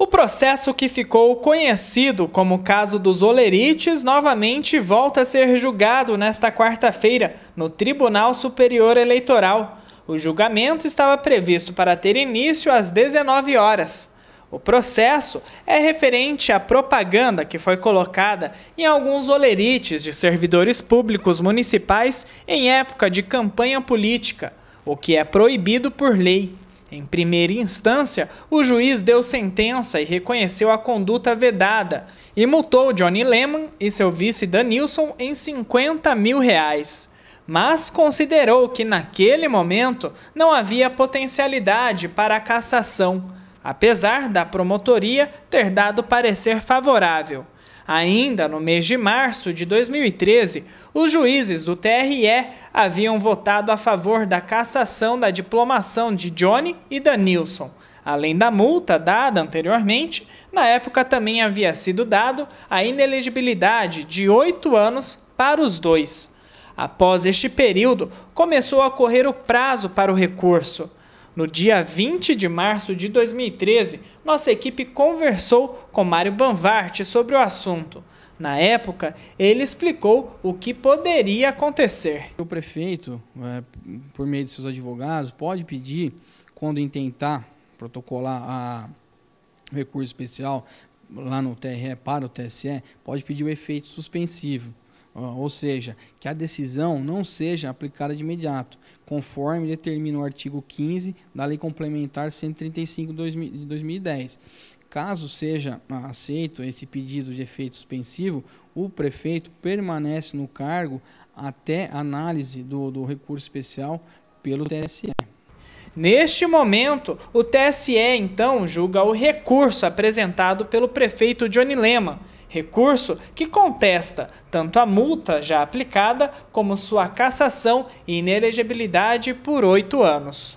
O processo que ficou conhecido como o caso dos Olerites novamente volta a ser julgado nesta quarta-feira no Tribunal Superior Eleitoral. O julgamento estava previsto para ter início às 19 horas. O processo é referente à propaganda que foi colocada em alguns olerites de servidores públicos municipais em época de campanha política, o que é proibido por lei. Em primeira instância, o juiz deu sentença e reconheceu a conduta vedada e multou Johnny Lemon e seu vice Danilson em 50 mil reais. Mas considerou que naquele momento não havia potencialidade para a cassação, apesar da promotoria ter dado parecer favorável. Ainda no mês de março de 2013, os juízes do TRE haviam votado a favor da cassação da diplomação de Johnny e Danilson. Além da multa dada anteriormente, na época também havia sido dado a inelegibilidade de oito anos para os dois. Após este período, começou a correr o prazo para o recurso. No dia 20 de março de 2013, nossa equipe conversou com Mário Banvarte sobre o assunto. Na época, ele explicou o que poderia acontecer. O prefeito, é, por meio de seus advogados, pode pedir, quando intentar protocolar o recurso especial lá no TRE para o TSE, pode pedir o efeito suspensivo ou seja, que a decisão não seja aplicada de imediato, conforme determina o artigo 15 da Lei Complementar 135 de 2010. Caso seja aceito esse pedido de efeito suspensivo, o prefeito permanece no cargo até análise do, do recurso especial pelo TSE. Neste momento, o TSE então julga o recurso apresentado pelo prefeito Johnny Lema, recurso que contesta tanto a multa já aplicada como sua cassação e inelegibilidade por oito anos.